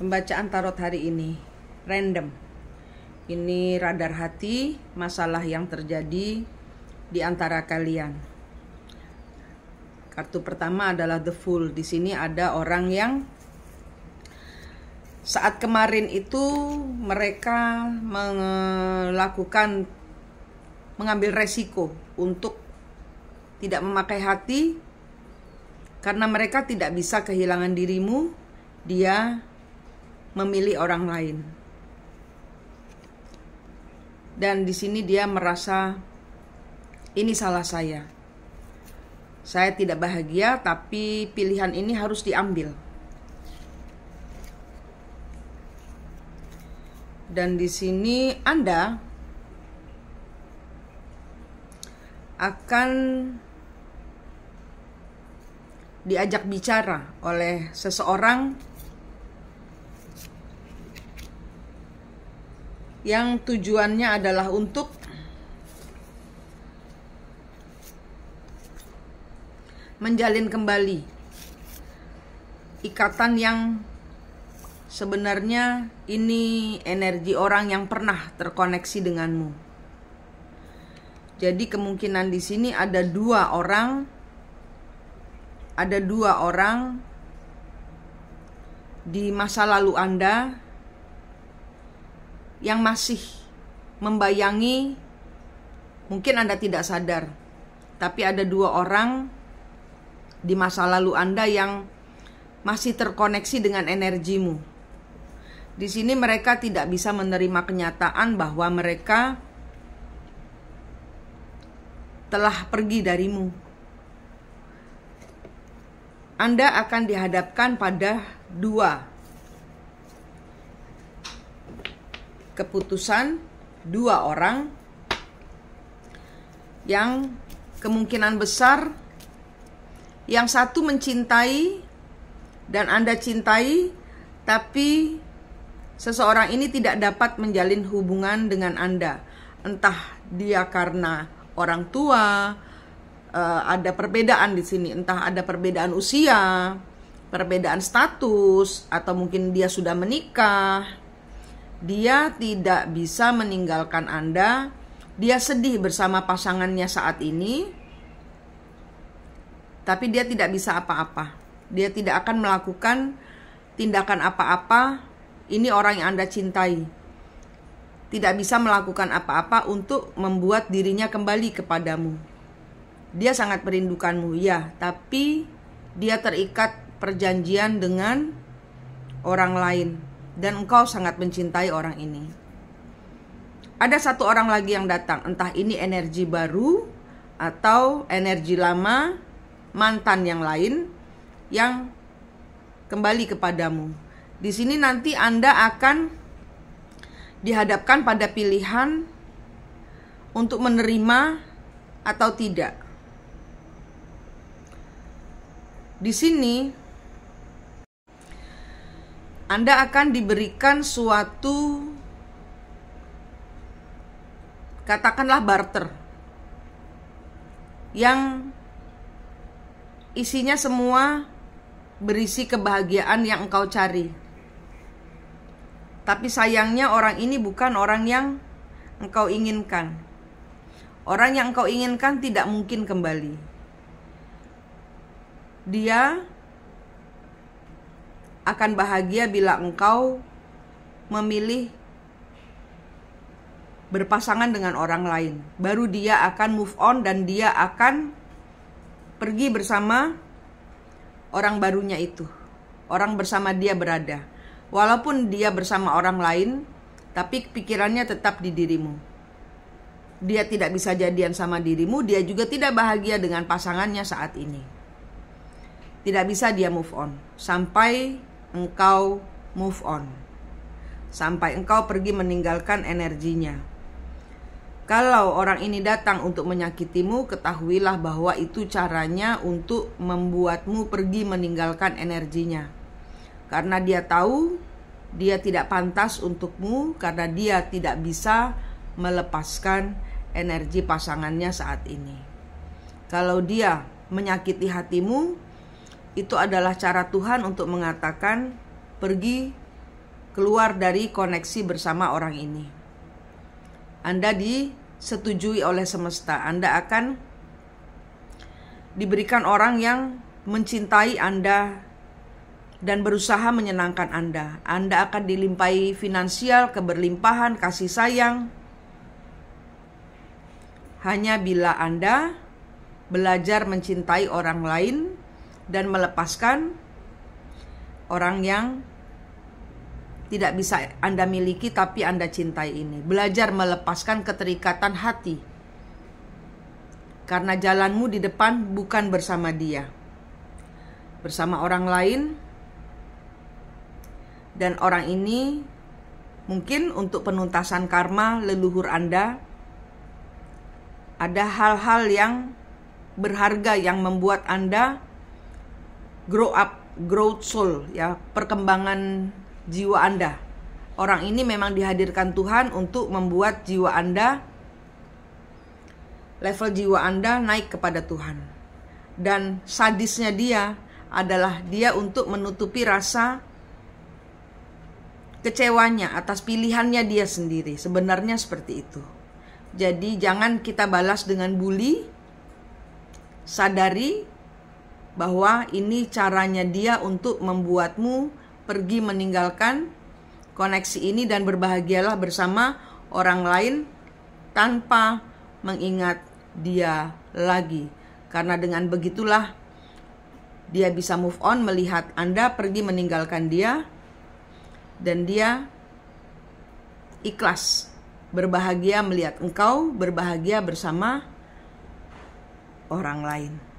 Pembacaan tarot hari ini random. Ini radar hati, masalah yang terjadi di antara kalian. Kartu pertama adalah The Fool. Di sini ada orang yang saat kemarin itu mereka melakukan mengambil resiko untuk tidak memakai hati karena mereka tidak bisa kehilangan dirimu, dia memilih orang lain. Dan di sini dia merasa ini salah saya. Saya tidak bahagia tapi pilihan ini harus diambil. Dan di sini Anda akan diajak bicara oleh seseorang yang tujuannya adalah untuk menjalin kembali ikatan yang sebenarnya ini energi orang yang pernah terkoneksi denganmu. Jadi kemungkinan di sini ada dua orang ada dua orang di masa lalu Anda yang masih membayangi mungkin Anda tidak sadar tapi ada dua orang di masa lalu Anda yang masih terkoneksi dengan energimu. Di sini mereka tidak bisa menerima kenyataan bahwa mereka telah pergi darimu. Anda akan dihadapkan pada dua keputusan dua orang yang kemungkinan besar yang satu mencintai dan Anda cintai tapi seseorang ini tidak dapat menjalin hubungan dengan Anda entah dia karena orang tua eh, ada perbedaan di sini entah ada perbedaan usia perbedaan status atau mungkin dia sudah menikah dia tidak bisa meninggalkan Anda. Dia sedih bersama pasangannya saat ini, tapi dia tidak bisa apa-apa. Dia tidak akan melakukan tindakan apa-apa. Ini orang yang Anda cintai. Tidak bisa melakukan apa-apa untuk membuat dirinya kembali kepadamu. Dia sangat merindukanmu, ya, tapi dia terikat perjanjian dengan orang lain dan engkau sangat mencintai orang ini. Ada satu orang lagi yang datang, entah ini energi baru atau energi lama, mantan yang lain yang kembali kepadamu. Di sini nanti Anda akan dihadapkan pada pilihan untuk menerima atau tidak. Di sini anda akan diberikan suatu katakanlah barter yang isinya semua berisi kebahagiaan yang engkau cari. Tapi sayangnya orang ini bukan orang yang engkau inginkan. Orang yang engkau inginkan tidak mungkin kembali. Dia akan bahagia bila engkau memilih berpasangan dengan orang lain. Baru dia akan move on dan dia akan pergi bersama orang barunya itu. Orang bersama dia berada. Walaupun dia bersama orang lain, tapi pikirannya tetap di dirimu. Dia tidak bisa jadian sama dirimu, dia juga tidak bahagia dengan pasangannya saat ini. Tidak bisa dia move on sampai engkau move on. Sampai engkau pergi meninggalkan energinya. Kalau orang ini datang untuk menyakitimu, ketahuilah bahwa itu caranya untuk membuatmu pergi meninggalkan energinya. Karena dia tahu dia tidak pantas untukmu karena dia tidak bisa melepaskan energi pasangannya saat ini. Kalau dia menyakiti hatimu, itu adalah cara Tuhan untuk mengatakan pergi keluar dari koneksi bersama orang ini. Anda disetujui oleh semesta. Anda akan diberikan orang yang mencintai Anda dan berusaha menyenangkan Anda. Anda akan dilimpahi finansial, keberlimpahan, kasih sayang. Hanya bila Anda belajar mencintai orang lain dan melepaskan orang yang tidak bisa Anda miliki tapi Anda cintai ini. Belajar melepaskan keterikatan hati. Karena jalanmu di depan bukan bersama dia. Bersama orang lain dan orang ini mungkin untuk penuntasan karma leluhur Anda ada hal-hal yang berharga yang membuat Anda grow up, growth soul ya, perkembangan jiwa Anda. Orang ini memang dihadirkan Tuhan untuk membuat jiwa Anda level jiwa Anda naik kepada Tuhan. Dan sadisnya dia adalah dia untuk menutupi rasa kecewanya atas pilihannya dia sendiri. Sebenarnya seperti itu. Jadi jangan kita balas dengan bully. Sadari bahwa ini caranya dia untuk membuatmu pergi meninggalkan koneksi ini dan berbahagialah bersama orang lain tanpa mengingat dia lagi. Karena dengan begitulah dia bisa move on melihat Anda pergi meninggalkan dia dan dia ikhlas berbahagia melihat engkau berbahagia bersama orang lain.